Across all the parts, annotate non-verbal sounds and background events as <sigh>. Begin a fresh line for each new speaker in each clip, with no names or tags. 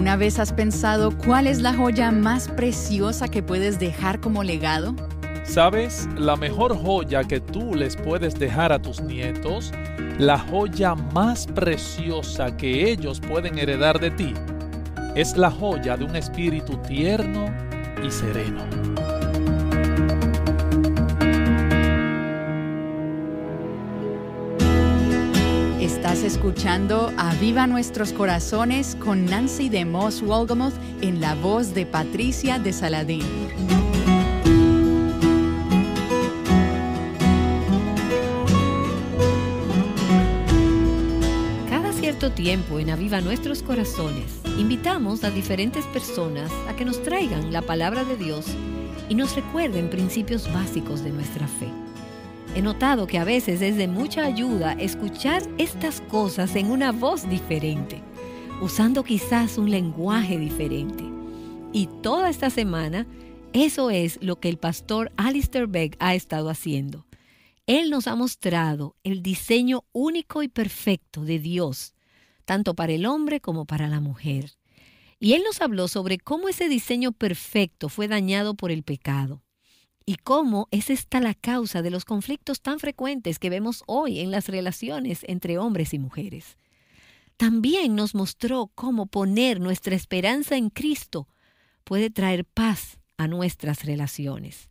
¿Una vez has pensado cuál es la joya más preciosa que puedes dejar como legado?
¿Sabes? La mejor joya que tú les puedes dejar a tus nietos, la joya más preciosa que ellos pueden heredar de ti, es la joya de un espíritu tierno y sereno.
Estás escuchando Aviva Nuestros Corazones con Nancy de Moss Wolgamoth en la voz de Patricia de Saladín. Cada cierto tiempo en Aviva Nuestros Corazones invitamos a diferentes personas a que nos traigan la palabra de Dios y nos recuerden principios básicos de nuestra fe. He notado que a veces es de mucha ayuda escuchar estas cosas en una voz diferente, usando quizás un lenguaje diferente. Y toda esta semana, eso es lo que el pastor Alistair Begg ha estado haciendo. Él nos ha mostrado el diseño único y perfecto de Dios, tanto para el hombre como para la mujer. Y él nos habló sobre cómo ese diseño perfecto fue dañado por el pecado y cómo es esta la causa de los conflictos tan frecuentes que vemos hoy en las relaciones entre hombres y mujeres. También nos mostró cómo poner nuestra esperanza en Cristo puede traer paz a nuestras relaciones.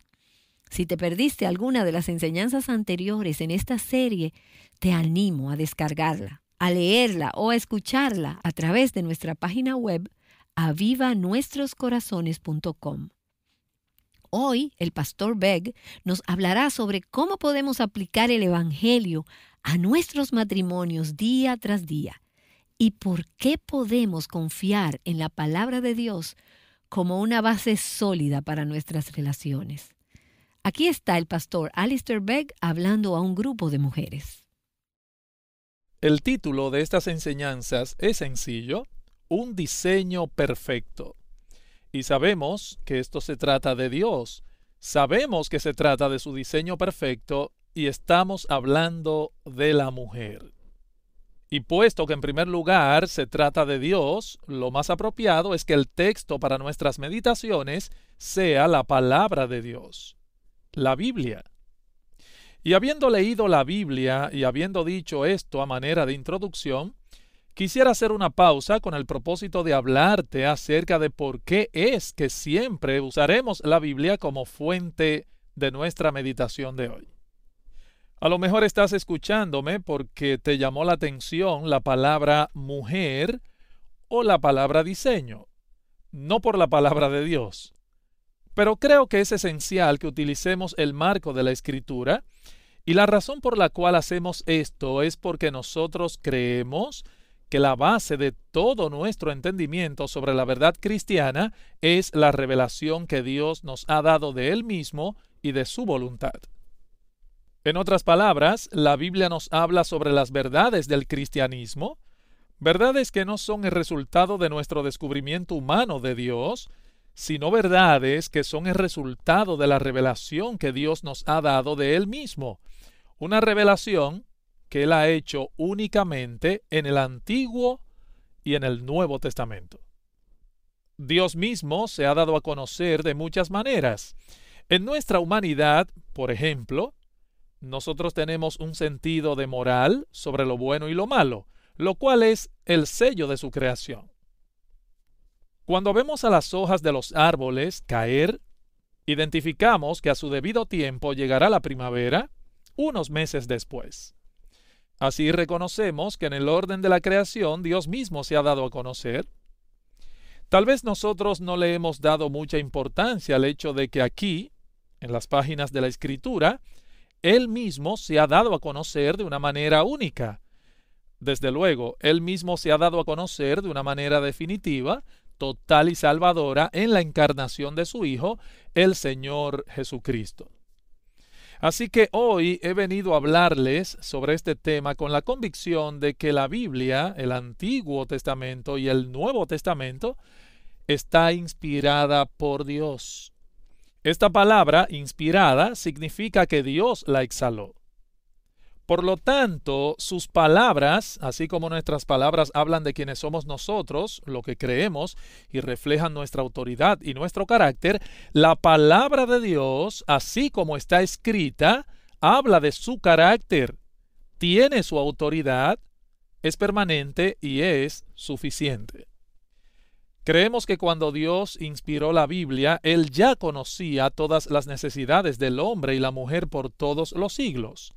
Si te perdiste alguna de las enseñanzas anteriores en esta serie, te animo a descargarla, a leerla o a escucharla a través de nuestra página web avivanuestroscorazones.com. Hoy el pastor Beck nos hablará sobre cómo podemos aplicar el Evangelio a nuestros matrimonios día tras día y por qué podemos confiar en la palabra de Dios como una base sólida para nuestras relaciones. Aquí está el pastor Alistair Begg hablando a un grupo de mujeres.
El título de estas enseñanzas es sencillo, Un diseño perfecto. Y sabemos que esto se trata de Dios. Sabemos que se trata de su diseño perfecto y estamos hablando de la mujer. Y puesto que en primer lugar se trata de Dios, lo más apropiado es que el texto para nuestras meditaciones sea la palabra de Dios, la Biblia. Y habiendo leído la Biblia y habiendo dicho esto a manera de introducción, Quisiera hacer una pausa con el propósito de hablarte acerca de por qué es que siempre usaremos la Biblia como fuente de nuestra meditación de hoy. A lo mejor estás escuchándome porque te llamó la atención la palabra mujer o la palabra diseño, no por la palabra de Dios. Pero creo que es esencial que utilicemos el marco de la escritura y la razón por la cual hacemos esto es porque nosotros creemos que la base de todo nuestro entendimiento sobre la verdad cristiana es la revelación que Dios nos ha dado de Él mismo y de su voluntad. En otras palabras, la Biblia nos habla sobre las verdades del cristianismo, verdades que no son el resultado de nuestro descubrimiento humano de Dios, sino verdades que son el resultado de la revelación que Dios nos ha dado de Él mismo, una revelación que él ha hecho únicamente en el Antiguo y en el Nuevo Testamento. Dios mismo se ha dado a conocer de muchas maneras. En nuestra humanidad, por ejemplo, nosotros tenemos un sentido de moral sobre lo bueno y lo malo, lo cual es el sello de su creación. Cuando vemos a las hojas de los árboles caer, identificamos que a su debido tiempo llegará la primavera, unos meses después. Así reconocemos que en el orden de la creación Dios mismo se ha dado a conocer. Tal vez nosotros no le hemos dado mucha importancia al hecho de que aquí, en las páginas de la Escritura, Él mismo se ha dado a conocer de una manera única. Desde luego, Él mismo se ha dado a conocer de una manera definitiva, total y salvadora en la encarnación de su Hijo, el Señor Jesucristo. Así que hoy he venido a hablarles sobre este tema con la convicción de que la Biblia, el Antiguo Testamento y el Nuevo Testamento, está inspirada por Dios. Esta palabra, inspirada, significa que Dios la exhaló. Por lo tanto, sus palabras, así como nuestras palabras, hablan de quienes somos nosotros, lo que creemos y reflejan nuestra autoridad y nuestro carácter, la palabra de Dios, así como está escrita, habla de su carácter, tiene su autoridad, es permanente y es suficiente. Creemos que cuando Dios inspiró la Biblia, Él ya conocía todas las necesidades del hombre y la mujer por todos los siglos.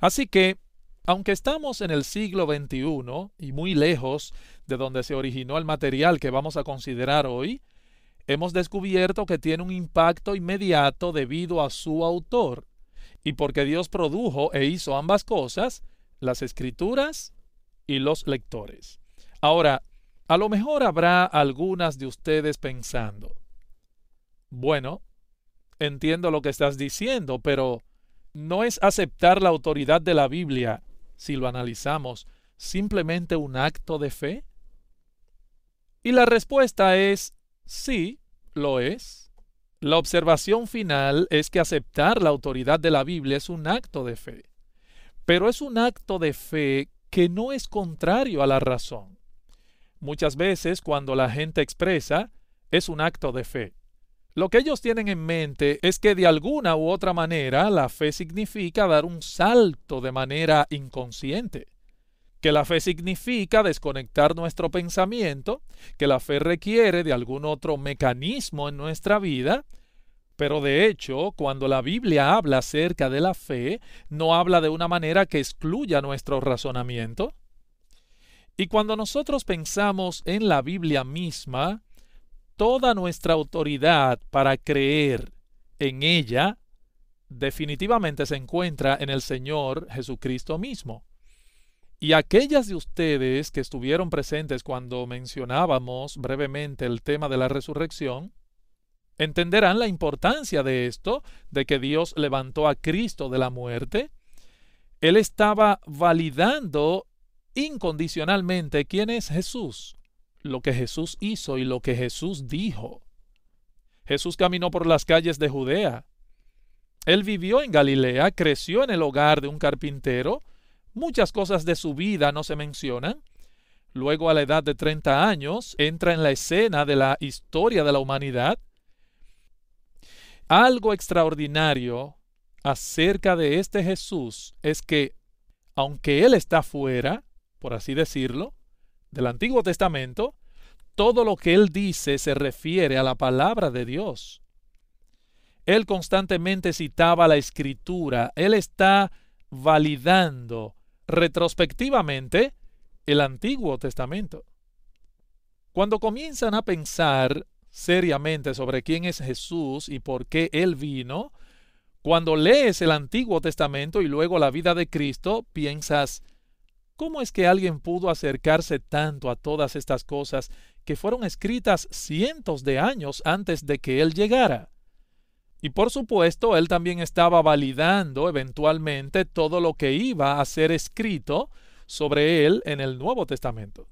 Así que, aunque estamos en el siglo XXI y muy lejos de donde se originó el material que vamos a considerar hoy, hemos descubierto que tiene un impacto inmediato debido a su autor. Y porque Dios produjo e hizo ambas cosas, las escrituras y los lectores. Ahora, a lo mejor habrá algunas de ustedes pensando, bueno, entiendo lo que estás diciendo, pero no es aceptar la autoridad de la Biblia, si lo analizamos, simplemente un acto de fe? Y la respuesta es sí, lo es. La observación final es que aceptar la autoridad de la Biblia es un acto de fe, pero es un acto de fe que no es contrario a la razón. Muchas veces cuando la gente expresa, es un acto de fe. Lo que ellos tienen en mente es que de alguna u otra manera la fe significa dar un salto de manera inconsciente, que la fe significa desconectar nuestro pensamiento, que la fe requiere de algún otro mecanismo en nuestra vida, pero de hecho, cuando la Biblia habla acerca de la fe, no habla de una manera que excluya nuestro razonamiento. Y cuando nosotros pensamos en la Biblia misma, toda nuestra autoridad para creer en ella definitivamente se encuentra en el Señor Jesucristo mismo. Y aquellas de ustedes que estuvieron presentes cuando mencionábamos brevemente el tema de la resurrección, entenderán la importancia de esto, de que Dios levantó a Cristo de la muerte. Él estaba validando incondicionalmente quién es Jesús lo que Jesús hizo y lo que Jesús dijo. Jesús caminó por las calles de Judea. Él vivió en Galilea, creció en el hogar de un carpintero. Muchas cosas de su vida no se mencionan. Luego, a la edad de 30 años, entra en la escena de la historia de la humanidad. Algo extraordinario acerca de este Jesús es que, aunque Él está fuera, por así decirlo, del Antiguo Testamento, todo lo que él dice se refiere a la palabra de Dios. Él constantemente citaba la escritura, él está validando retrospectivamente el Antiguo Testamento. Cuando comienzan a pensar seriamente sobre quién es Jesús y por qué Él vino, cuando lees el Antiguo Testamento y luego la vida de Cristo, piensas, ¿cómo es que alguien pudo acercarse tanto a todas estas cosas que fueron escritas cientos de años antes de que él llegara. Y por supuesto, él también estaba validando eventualmente todo lo que iba a ser escrito sobre él en el Nuevo Testamento.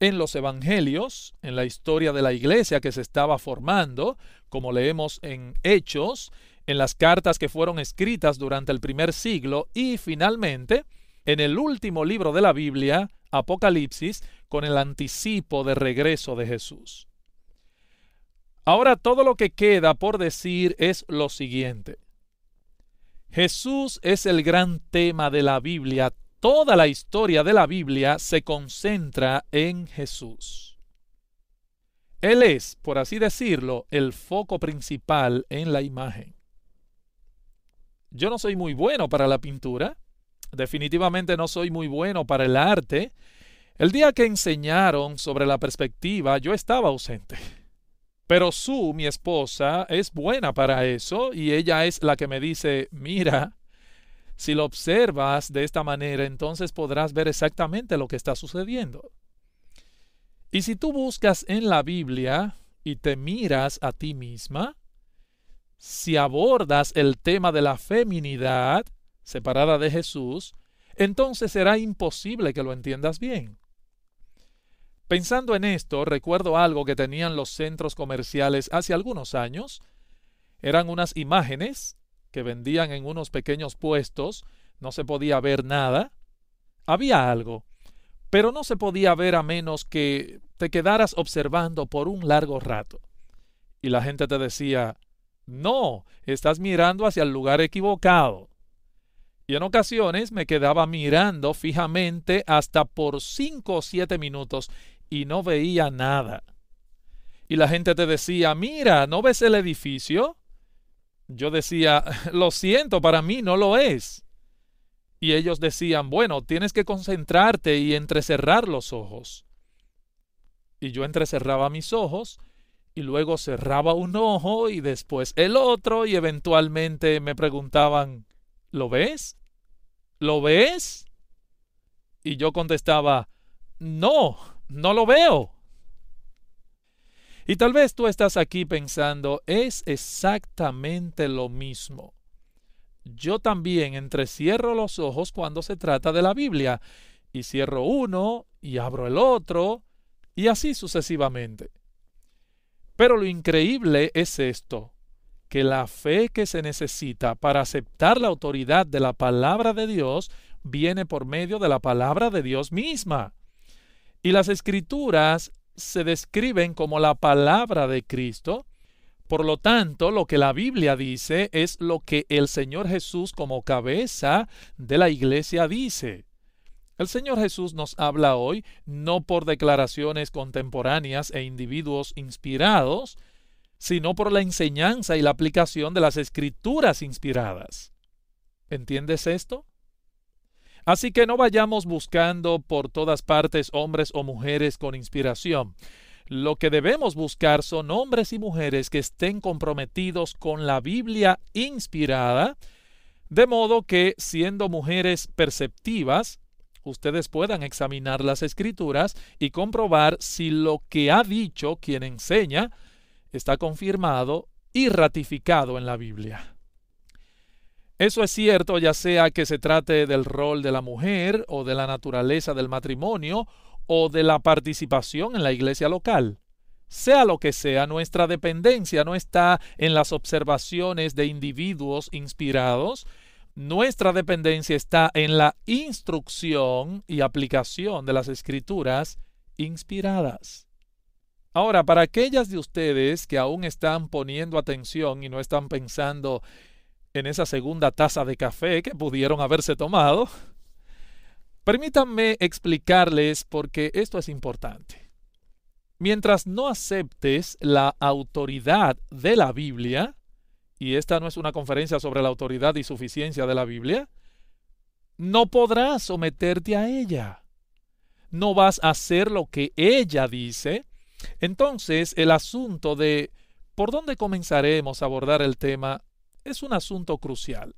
En los Evangelios, en la historia de la iglesia que se estaba formando, como leemos en Hechos, en las cartas que fueron escritas durante el primer siglo y finalmente en el último libro de la Biblia, Apocalipsis con el anticipo de regreso de Jesús. Ahora todo lo que queda por decir es lo siguiente. Jesús es el gran tema de la Biblia. Toda la historia de la Biblia se concentra en Jesús. Él es, por así decirlo, el foco principal en la imagen. Yo no soy muy bueno para la pintura, definitivamente no soy muy bueno para el arte, el día que enseñaron sobre la perspectiva yo estaba ausente. Pero su, mi esposa, es buena para eso y ella es la que me dice, mira, si lo observas de esta manera, entonces podrás ver exactamente lo que está sucediendo. Y si tú buscas en la Biblia y te miras a ti misma, si abordas el tema de la feminidad, separada de Jesús, entonces será imposible que lo entiendas bien. Pensando en esto, recuerdo algo que tenían los centros comerciales hace algunos años. Eran unas imágenes que vendían en unos pequeños puestos, no se podía ver nada. Había algo, pero no se podía ver a menos que te quedaras observando por un largo rato. Y la gente te decía, no, estás mirando hacia el lugar equivocado y en ocasiones me quedaba mirando fijamente hasta por cinco o siete minutos y no veía nada. Y la gente te decía, mira, ¿no ves el edificio? Yo decía, <laughs> lo siento, para mí no lo es. Y ellos decían, bueno, tienes que concentrarte y entrecerrar los ojos. Y yo entrecerraba mis ojos y luego cerraba un ojo y después el otro y eventualmente me preguntaban, ¿Lo ves? ¿Lo ves? Y yo contestaba, no, no lo veo. Y tal vez tú estás aquí pensando, es exactamente lo mismo. Yo también entrecierro los ojos cuando se trata de la Biblia, y cierro uno y abro el otro, y así sucesivamente. Pero lo increíble es esto que la fe que se necesita para aceptar la autoridad de la palabra de Dios viene por medio de la palabra de Dios misma. Y las escrituras se describen como la palabra de Cristo. Por lo tanto, lo que la Biblia dice es lo que el Señor Jesús como cabeza de la iglesia dice. El Señor Jesús nos habla hoy no por declaraciones contemporáneas e individuos inspirados, sino por la enseñanza y la aplicación de las escrituras inspiradas. ¿Entiendes esto? Así que no vayamos buscando por todas partes hombres o mujeres con inspiración. Lo que debemos buscar son hombres y mujeres que estén comprometidos con la Biblia inspirada, de modo que, siendo mujeres perceptivas, ustedes puedan examinar las escrituras y comprobar si lo que ha dicho quien enseña está confirmado y ratificado en la Biblia. Eso es cierto ya sea que se trate del rol de la mujer o de la naturaleza del matrimonio o de la participación en la iglesia local. Sea lo que sea, nuestra dependencia no está en las observaciones de individuos inspirados, nuestra dependencia está en la instrucción y aplicación de las escrituras inspiradas. Ahora, para aquellas de ustedes que aún están poniendo atención y no están pensando en esa segunda taza de café que pudieron haberse tomado, permítanme explicarles qué esto es importante. Mientras no aceptes la autoridad de la Biblia, y esta no es una conferencia sobre la autoridad y suficiencia de la Biblia, no podrás someterte a ella. No vas a hacer lo que ella dice, entonces, el asunto de por dónde comenzaremos a abordar el tema es un asunto crucial.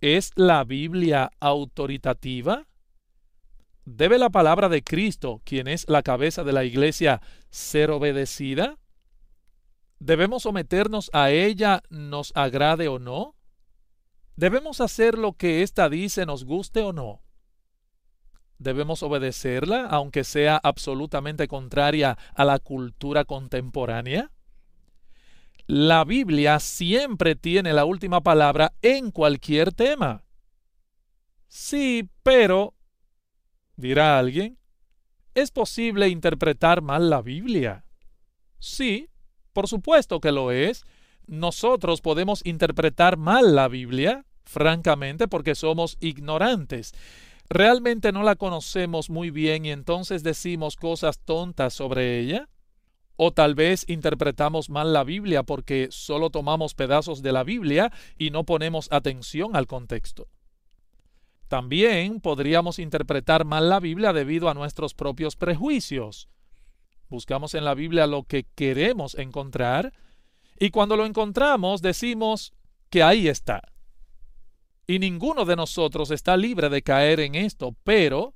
¿Es la Biblia autoritativa? ¿Debe la palabra de Cristo, quien es la cabeza de la iglesia, ser obedecida? ¿Debemos someternos a ella, nos agrade o no? ¿Debemos hacer lo que ésta dice, nos guste o no? debemos obedecerla, aunque sea absolutamente contraria a la cultura contemporánea? La Biblia siempre tiene la última palabra en cualquier tema. Sí, pero, dirá alguien, ¿es posible interpretar mal la Biblia? Sí, por supuesto que lo es. Nosotros podemos interpretar mal la Biblia, francamente, porque somos ignorantes realmente no la conocemos muy bien y entonces decimos cosas tontas sobre ella? O tal vez interpretamos mal la Biblia porque solo tomamos pedazos de la Biblia y no ponemos atención al contexto. También podríamos interpretar mal la Biblia debido a nuestros propios prejuicios. Buscamos en la Biblia lo que queremos encontrar y cuando lo encontramos decimos que ahí está. Y ninguno de nosotros está libre de caer en esto, pero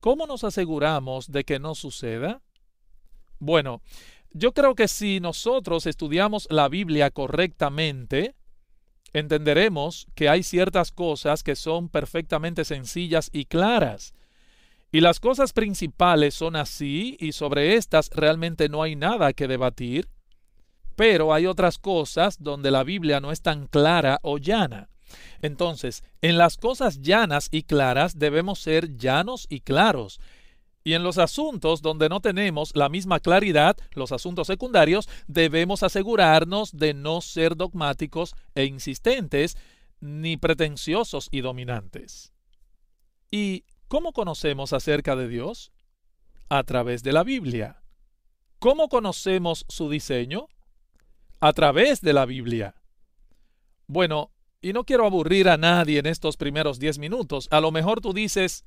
¿cómo nos aseguramos de que no suceda? Bueno, yo creo que si nosotros estudiamos la Biblia correctamente, entenderemos que hay ciertas cosas que son perfectamente sencillas y claras. Y las cosas principales son así y sobre estas realmente no hay nada que debatir, pero hay otras cosas donde la Biblia no es tan clara o llana. Entonces, en las cosas llanas y claras debemos ser llanos y claros. Y en los asuntos donde no tenemos la misma claridad, los asuntos secundarios, debemos asegurarnos de no ser dogmáticos e insistentes, ni pretenciosos y dominantes. ¿Y cómo conocemos acerca de Dios? A través de la Biblia. ¿Cómo conocemos su diseño? A través de la Biblia. Bueno, y no quiero aburrir a nadie en estos primeros 10 minutos, a lo mejor tú dices,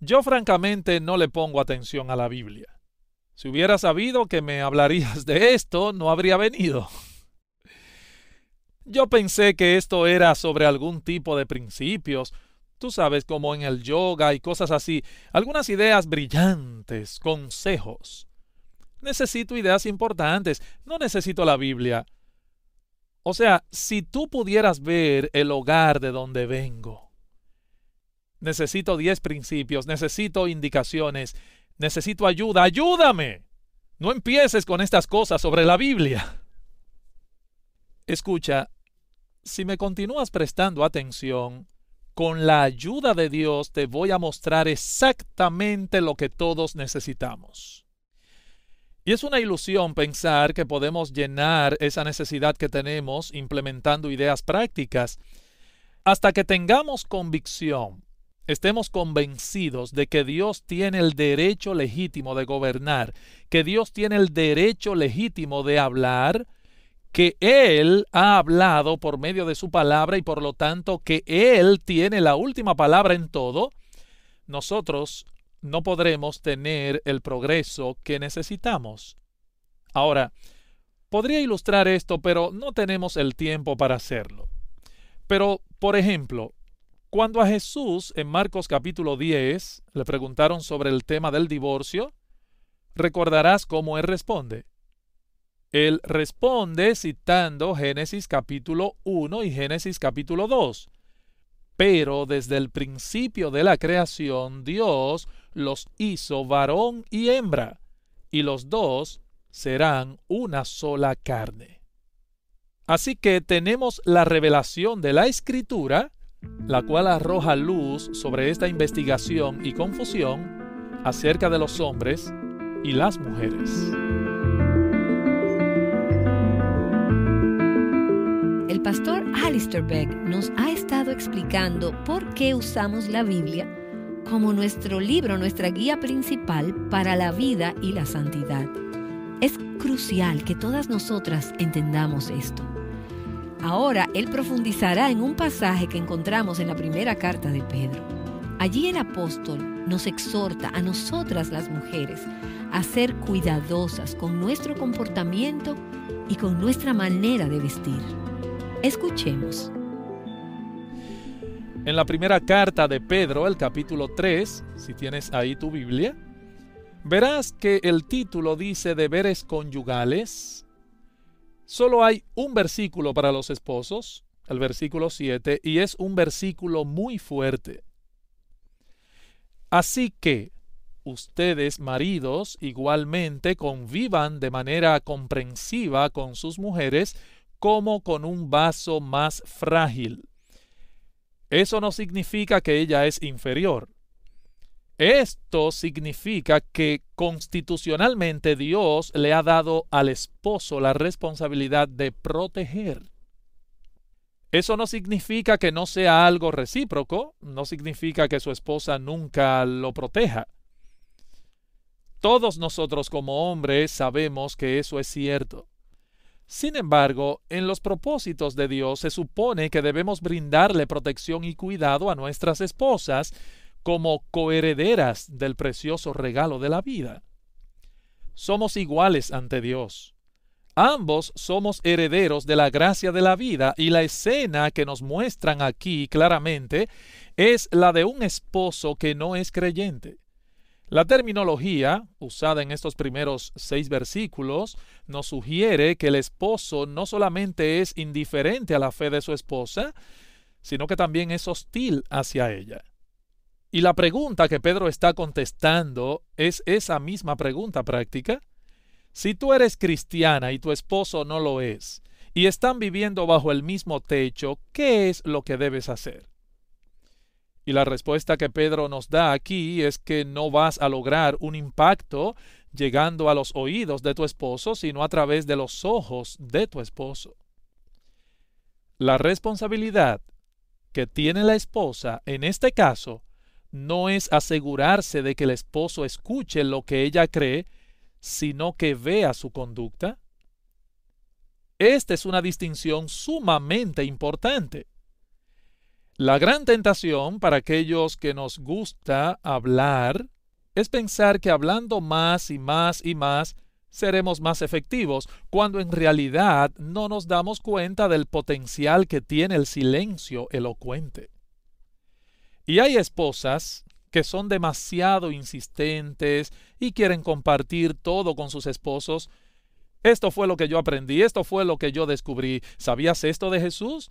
yo francamente no le pongo atención a la Biblia. Si hubiera sabido que me hablarías de esto, no habría venido. Yo pensé que esto era sobre algún tipo de principios, tú sabes, como en el yoga y cosas así, algunas ideas brillantes, consejos. Necesito ideas importantes, no necesito la Biblia. O sea, si tú pudieras ver el hogar de donde vengo, necesito 10 principios, necesito indicaciones, necesito ayuda, ayúdame. No empieces con estas cosas sobre la Biblia. Escucha, si me continúas prestando atención, con la ayuda de Dios te voy a mostrar exactamente lo que todos necesitamos. Y es una ilusión pensar que podemos llenar esa necesidad que tenemos implementando ideas prácticas. Hasta que tengamos convicción, estemos convencidos de que Dios tiene el derecho legítimo de gobernar, que Dios tiene el derecho legítimo de hablar, que Él ha hablado por medio de su palabra y por lo tanto que Él tiene la última palabra en todo, nosotros no podremos tener el progreso que necesitamos. Ahora, podría ilustrar esto, pero no tenemos el tiempo para hacerlo. Pero, por ejemplo, cuando a Jesús en Marcos capítulo 10 le preguntaron sobre el tema del divorcio, recordarás cómo él responde. Él responde citando Génesis capítulo 1 y Génesis capítulo 2. Pero desde el principio de la creación Dios los hizo varón y hembra, y los dos serán una sola carne. Así que tenemos la revelación de la escritura, la cual arroja luz sobre esta investigación y confusión acerca de los hombres y las mujeres.
El pastor Alistair Beck nos ha estado explicando por qué usamos la Biblia como nuestro libro, nuestra guía principal para la vida y la santidad. Es crucial que todas nosotras entendamos esto. Ahora él profundizará en un pasaje que encontramos en la primera carta de Pedro. Allí el apóstol nos exhorta a nosotras las mujeres a ser cuidadosas con nuestro comportamiento y con nuestra manera de vestir. Escuchemos.
En la primera carta de Pedro, el capítulo 3, si tienes ahí tu Biblia, verás que el título dice deberes conyugales. Solo hay un versículo para los esposos, el versículo 7, y es un versículo muy fuerte. Así que ustedes, maridos, igualmente convivan de manera comprensiva con sus mujeres como con un vaso más frágil eso no significa que ella es inferior. Esto significa que constitucionalmente Dios le ha dado al esposo la responsabilidad de proteger. Eso no significa que no sea algo recíproco, no significa que su esposa nunca lo proteja. Todos nosotros como hombres sabemos que eso es cierto. Sin embargo, en los propósitos de Dios se supone que debemos brindarle protección y cuidado a nuestras esposas como coherederas del precioso regalo de la vida. Somos iguales ante Dios. Ambos somos herederos de la gracia de la vida y la escena que nos muestran aquí claramente es la de un esposo que no es creyente. La terminología usada en estos primeros seis versículos nos sugiere que el esposo no solamente es indiferente a la fe de su esposa, sino que también es hostil hacia ella. Y la pregunta que Pedro está contestando es esa misma pregunta práctica. Si tú eres cristiana y tu esposo no lo es, y están viviendo bajo el mismo techo, ¿qué es lo que debes hacer? Y la respuesta que Pedro nos da aquí es que no vas a lograr un impacto llegando a los oídos de tu esposo, sino a través de los ojos de tu esposo. La responsabilidad que tiene la esposa en este caso no es asegurarse de que el esposo escuche lo que ella cree, sino que vea su conducta. Esta es una distinción sumamente importante. La gran tentación para aquellos que nos gusta hablar es pensar que hablando más y más y más seremos más efectivos, cuando en realidad no nos damos cuenta del potencial que tiene el silencio elocuente. Y hay esposas que son demasiado insistentes y quieren compartir todo con sus esposos. Esto fue lo que yo aprendí, esto fue lo que yo descubrí. ¿Sabías esto de Jesús?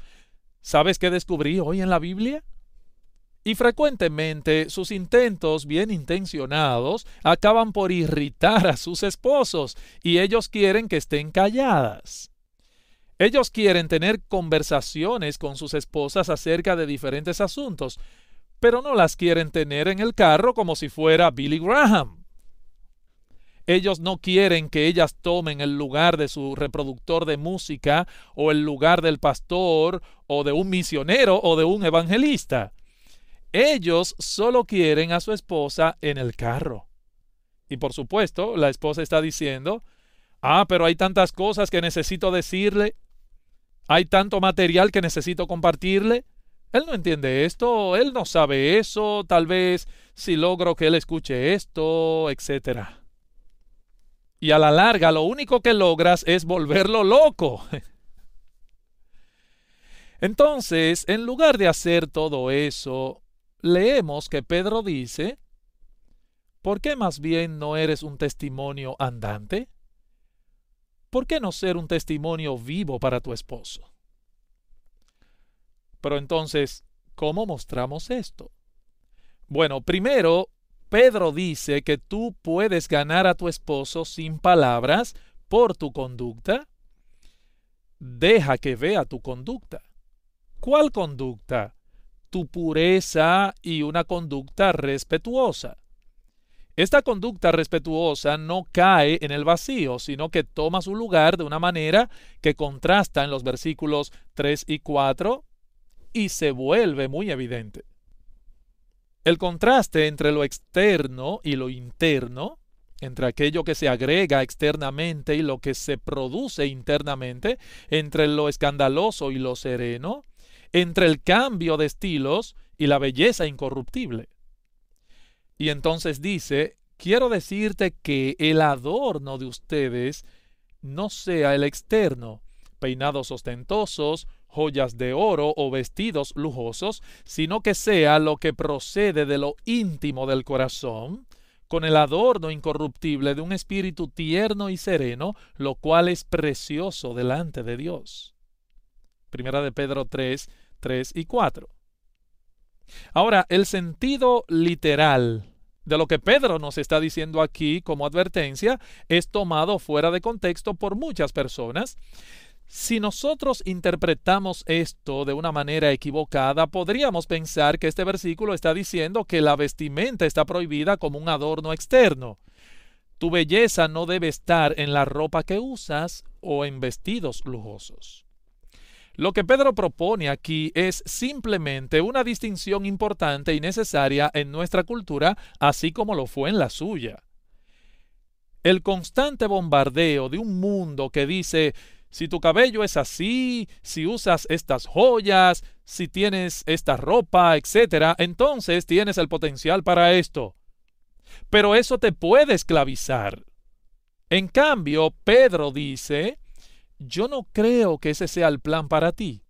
¿Sabes qué descubrí hoy en la Biblia? Y frecuentemente sus intentos bien intencionados acaban por irritar a sus esposos y ellos quieren que estén calladas. Ellos quieren tener conversaciones con sus esposas acerca de diferentes asuntos, pero no las quieren tener en el carro como si fuera Billy Graham. Ellos no quieren que ellas tomen el lugar de su reproductor de música o el lugar del pastor o de un misionero o de un evangelista. Ellos solo quieren a su esposa en el carro. Y por supuesto, la esposa está diciendo, ah, pero hay tantas cosas que necesito decirle, hay tanto material que necesito compartirle. Él no entiende esto, él no sabe eso, tal vez si logro que él escuche esto, etcétera. Y a la larga lo único que logras es volverlo loco. Entonces, en lugar de hacer todo eso, leemos que Pedro dice, ¿por qué más bien no eres un testimonio andante? ¿Por qué no ser un testimonio vivo para tu esposo? Pero entonces, ¿cómo mostramos esto? Bueno, primero Pedro dice que tú puedes ganar a tu esposo sin palabras por tu conducta. Deja que vea tu conducta. ¿Cuál conducta? Tu pureza y una conducta respetuosa. Esta conducta respetuosa no cae en el vacío, sino que toma su lugar de una manera que contrasta en los versículos 3 y 4 y se vuelve muy evidente. El contraste entre lo externo y lo interno, entre aquello que se agrega externamente y lo que se produce internamente, entre lo escandaloso y lo sereno, entre el cambio de estilos y la belleza incorruptible. Y entonces dice, quiero decirte que el adorno de ustedes no sea el externo, peinados ostentosos, joyas de oro o vestidos lujosos, sino que sea lo que procede de lo íntimo del corazón, con el adorno incorruptible de un espíritu tierno y sereno, lo cual es precioso delante de Dios. Primera de Pedro 3, 3 y 4. Ahora, el sentido literal de lo que Pedro nos está diciendo aquí como advertencia es tomado fuera de contexto por muchas personas. Si nosotros interpretamos esto de una manera equivocada, podríamos pensar que este versículo está diciendo que la vestimenta está prohibida como un adorno externo. Tu belleza no debe estar en la ropa que usas o en vestidos lujosos. Lo que Pedro propone aquí es simplemente una distinción importante y necesaria en nuestra cultura, así como lo fue en la suya. El constante bombardeo de un mundo que dice si tu cabello es así, si usas estas joyas, si tienes esta ropa, etc., entonces tienes el potencial para esto. Pero eso te puede esclavizar. En cambio, Pedro dice, yo no creo que ese sea el plan para ti.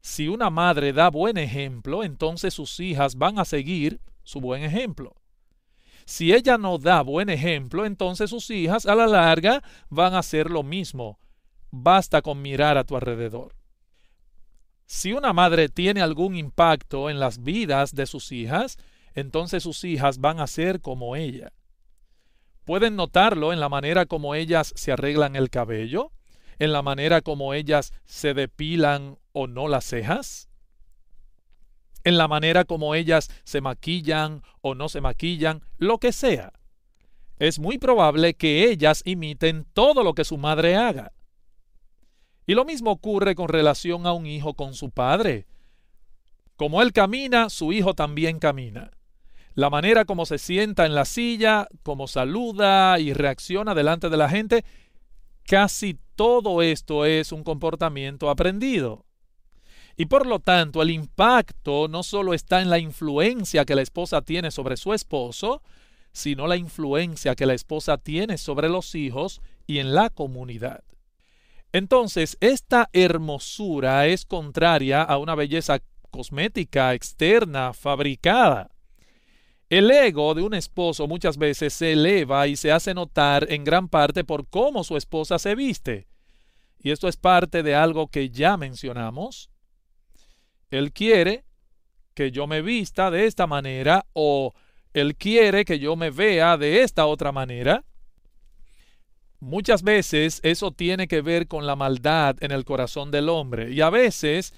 Si una madre da buen ejemplo, entonces sus hijas van a seguir su buen ejemplo. Si ella no da buen ejemplo, entonces sus hijas a la larga van a hacer lo mismo. Basta con mirar a tu alrededor. Si una madre tiene algún impacto en las vidas de sus hijas, entonces sus hijas van a ser como ella. Pueden notarlo en la manera como ellas se arreglan el cabello, en la manera como ellas se depilan o no las cejas, en la manera como ellas se maquillan o no se maquillan, lo que sea. Es muy probable que ellas imiten todo lo que su madre haga. Y lo mismo ocurre con relación a un hijo con su padre. Como él camina, su hijo también camina. La manera como se sienta en la silla, como saluda y reacciona delante de la gente, casi todo esto es un comportamiento aprendido. Y por lo tanto, el impacto no solo está en la influencia que la esposa tiene sobre su esposo, sino la influencia que la esposa tiene sobre los hijos y en la comunidad. Entonces, esta hermosura es contraria a una belleza cosmética externa fabricada. El ego de un esposo muchas veces se eleva y se hace notar en gran parte por cómo su esposa se viste. Y esto es parte de algo que ya mencionamos, él quiere que yo me vista de esta manera o Él quiere que yo me vea de esta otra manera. Muchas veces eso tiene que ver con la maldad en el corazón del hombre y a veces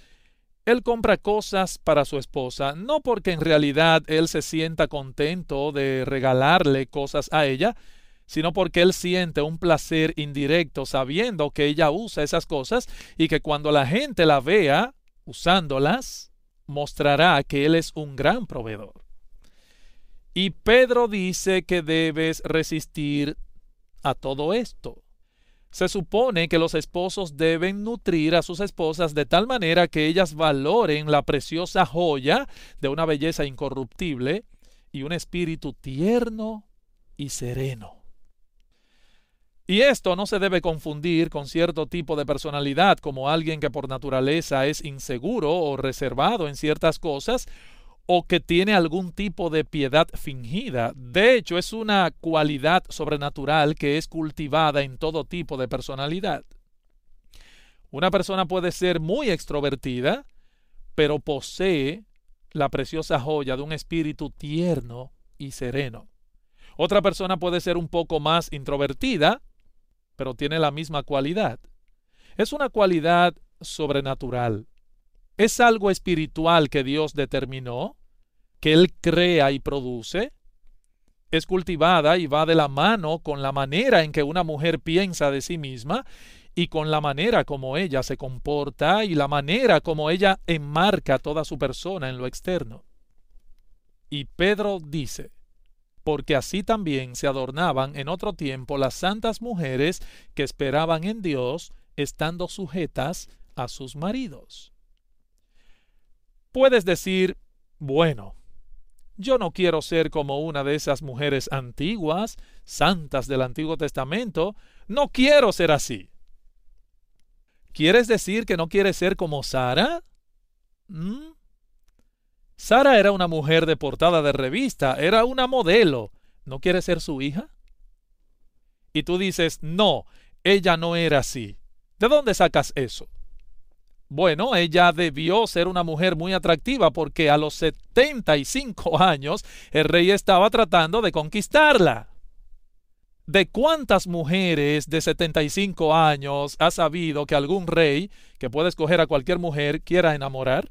él compra cosas para su esposa, no porque en realidad él se sienta contento de regalarle cosas a ella, sino porque él siente un placer indirecto sabiendo que ella usa esas cosas y que cuando la gente la vea usándolas, mostrará que Él es un gran proveedor. Y Pedro dice que debes resistir a todo esto. Se supone que los esposos deben nutrir a sus esposas de tal manera que ellas valoren la preciosa joya de una belleza incorruptible y un espíritu tierno y sereno. Y esto no se debe confundir con cierto tipo de personalidad, como alguien que por naturaleza es inseguro o reservado en ciertas cosas, o que tiene algún tipo de piedad fingida. De hecho, es una cualidad sobrenatural que es cultivada en todo tipo de personalidad. Una persona puede ser muy extrovertida, pero posee la preciosa joya de un espíritu tierno y sereno. Otra persona puede ser un poco más introvertida, pero tiene la misma cualidad. Es una cualidad sobrenatural. Es algo espiritual que Dios determinó, que Él crea y produce. Es cultivada y va de la mano con la manera en que una mujer piensa de sí misma y con la manera como ella se comporta y la manera como ella enmarca toda su persona en lo externo. Y Pedro dice, porque así también se adornaban en otro tiempo las santas mujeres que esperaban en Dios, estando sujetas a sus maridos. Puedes decir, bueno, yo no quiero ser como una de esas mujeres antiguas, santas del Antiguo Testamento, no quiero ser así. ¿Quieres decir que no quieres ser como Sara? ¿Mm? Sara era una mujer de portada de revista, era una modelo. ¿No quiere ser su hija? Y tú dices, no, ella no era así. ¿De dónde sacas eso? Bueno, ella debió ser una mujer muy atractiva porque a los 75 años el rey estaba tratando de conquistarla. ¿De cuántas mujeres de 75 años ha sabido que algún rey, que puede escoger a cualquier mujer, quiera enamorar?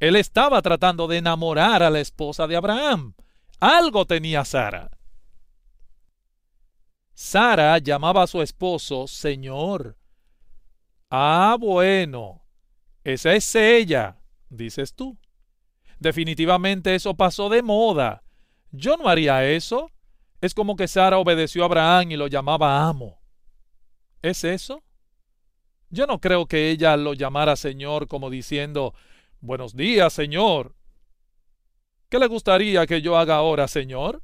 Él estaba tratando de enamorar a la esposa de Abraham. Algo tenía Sara. Sara llamaba a su esposo Señor. Ah, bueno, esa es ella, dices tú. Definitivamente eso pasó de moda. Yo no haría eso. Es como que Sara obedeció a Abraham y lo llamaba amo. ¿Es eso? Yo no creo que ella lo llamara Señor como diciendo, Buenos días, señor. ¿Qué le gustaría que yo haga ahora, señor?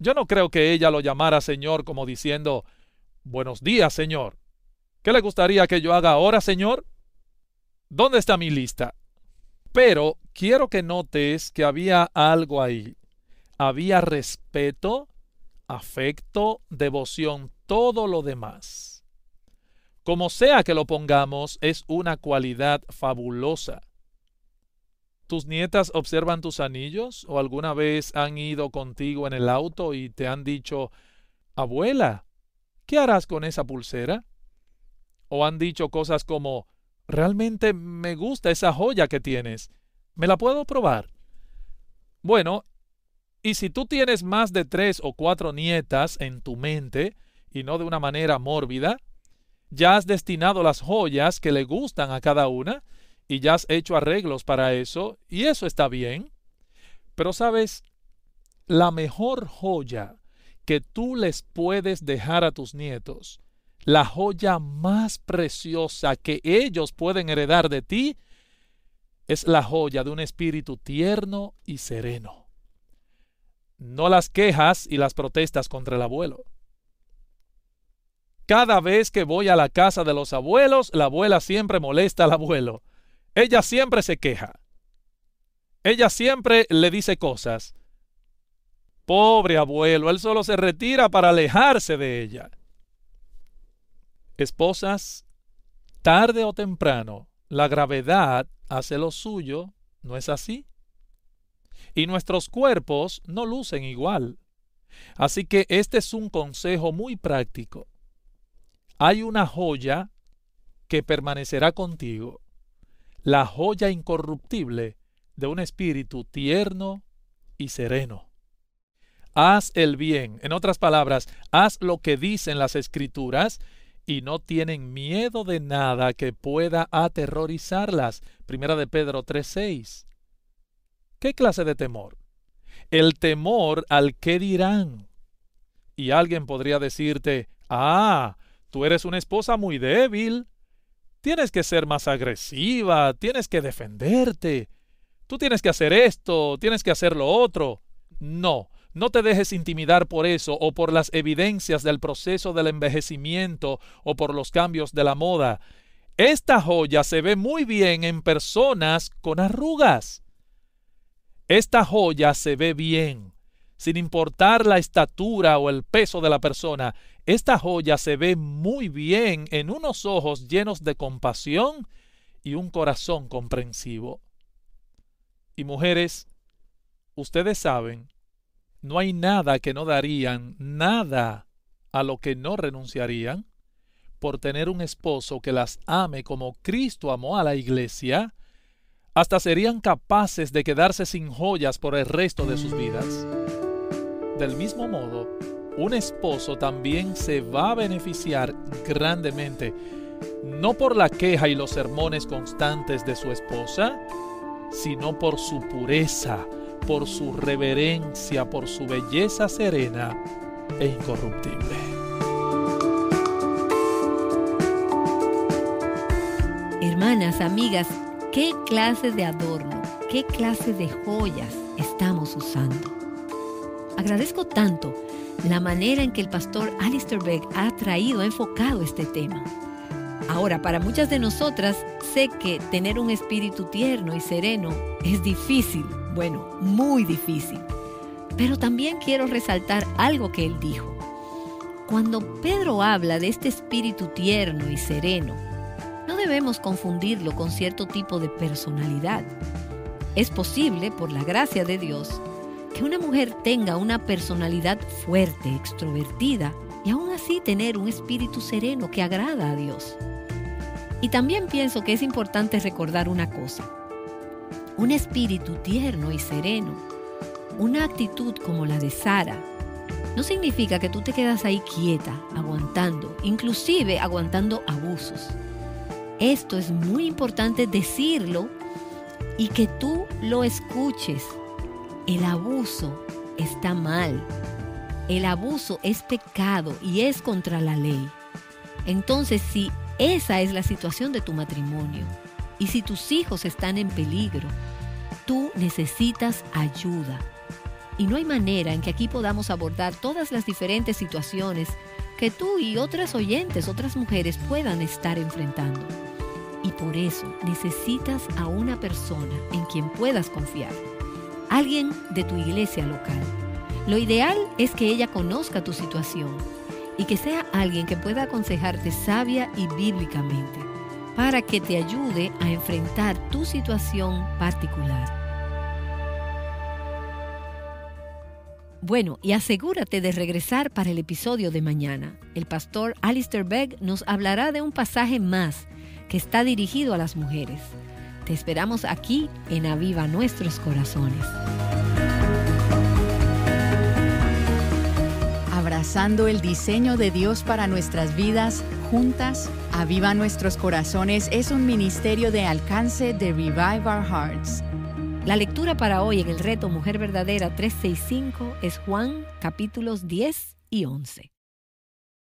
Yo no creo que ella lo llamara señor como diciendo, Buenos días, señor. ¿Qué le gustaría que yo haga ahora, señor? ¿Dónde está mi lista? Pero quiero que notes que había algo ahí. Había respeto, afecto, devoción, todo lo demás. Como sea que lo pongamos, es una cualidad fabulosa. ¿Tus nietas observan tus anillos o alguna vez han ido contigo en el auto y te han dicho, abuela, ¿qué harás con esa pulsera? O han dicho cosas como, realmente me gusta esa joya que tienes, ¿me la puedo probar? Bueno, y si tú tienes más de tres o cuatro nietas en tu mente, y no de una manera mórbida, ya has destinado las joyas que le gustan a cada una y ya has hecho arreglos para eso y eso está bien. Pero sabes, la mejor joya que tú les puedes dejar a tus nietos, la joya más preciosa que ellos pueden heredar de ti, es la joya de un espíritu tierno y sereno. No las quejas y las protestas contra el abuelo. Cada vez que voy a la casa de los abuelos, la abuela siempre molesta al abuelo. Ella siempre se queja. Ella siempre le dice cosas. Pobre abuelo, él solo se retira para alejarse de ella. Esposas, tarde o temprano, la gravedad hace lo suyo, ¿no es así? Y nuestros cuerpos no lucen igual. Así que este es un consejo muy práctico hay una joya que permanecerá contigo, la joya incorruptible de un espíritu tierno y sereno. Haz el bien, en otras palabras, haz lo que dicen las escrituras y no tienen miedo de nada que pueda aterrorizarlas. Primera de Pedro 3:6. ¿Qué clase de temor? El temor al que dirán. Y alguien podría decirte, ah, Tú eres una esposa muy débil. Tienes que ser más agresiva, tienes que defenderte. Tú tienes que hacer esto, tienes que hacer lo otro. No, no te dejes intimidar por eso o por las evidencias del proceso del envejecimiento o por los cambios de la moda. Esta joya se ve muy bien en personas con arrugas. Esta joya se ve bien sin importar la estatura o el peso de la persona, esta joya se ve muy bien en unos ojos llenos de compasión y un corazón comprensivo. Y mujeres, ustedes saben, no hay nada que no darían, nada a lo que no renunciarían, por tener un esposo que las ame como Cristo amó a la iglesia, hasta serían capaces de quedarse sin joyas por el resto de sus vidas. Del mismo modo, un esposo también se va a beneficiar grandemente, no por la queja y los sermones constantes de su esposa, sino por su pureza, por su reverencia, por su belleza serena e incorruptible.
Hermanas, amigas, ¿qué clase de adorno, qué clase de joyas estamos usando? Agradezco tanto la manera en que el pastor Alistair Beck ha traído, ha enfocado este tema. Ahora, para muchas de nosotras, sé que tener un espíritu tierno y sereno es difícil, bueno, muy difícil. Pero también quiero resaltar algo que él dijo. Cuando Pedro habla de este espíritu tierno y sereno, no debemos confundirlo con cierto tipo de personalidad. Es posible, por la gracia de Dios, que una mujer tenga una personalidad fuerte, extrovertida, y aún así tener un espíritu sereno que agrada a Dios. Y también pienso que es importante recordar una cosa. Un espíritu tierno y sereno, una actitud como la de Sara, no significa que tú te quedas ahí quieta, aguantando, inclusive aguantando abusos. Esto es muy importante decirlo y que tú lo escuches el abuso está mal. El abuso es pecado y es contra la ley. Entonces, si esa es la situación de tu matrimonio y si tus hijos están en peligro, tú necesitas ayuda. Y no hay manera en que aquí podamos abordar todas las diferentes situaciones que tú y otras oyentes, otras mujeres puedan estar enfrentando. Y por eso necesitas a una persona en quien puedas confiar alguien de tu iglesia local. Lo ideal es que ella conozca tu situación y que sea alguien que pueda aconsejarte sabia y bíblicamente para que te ayude a enfrentar tu situación particular. Bueno, y asegúrate de regresar para el episodio de mañana. El pastor Alistair Begg nos hablará de un pasaje más que está dirigido a las mujeres. Te esperamos aquí en Aviva Nuestros Corazones. Abrazando el diseño de Dios para nuestras vidas, juntas, Aviva Nuestros Corazones es un ministerio de alcance de Revive Our Hearts. La lectura para hoy en el reto Mujer Verdadera 365 es Juan capítulos 10 y 11.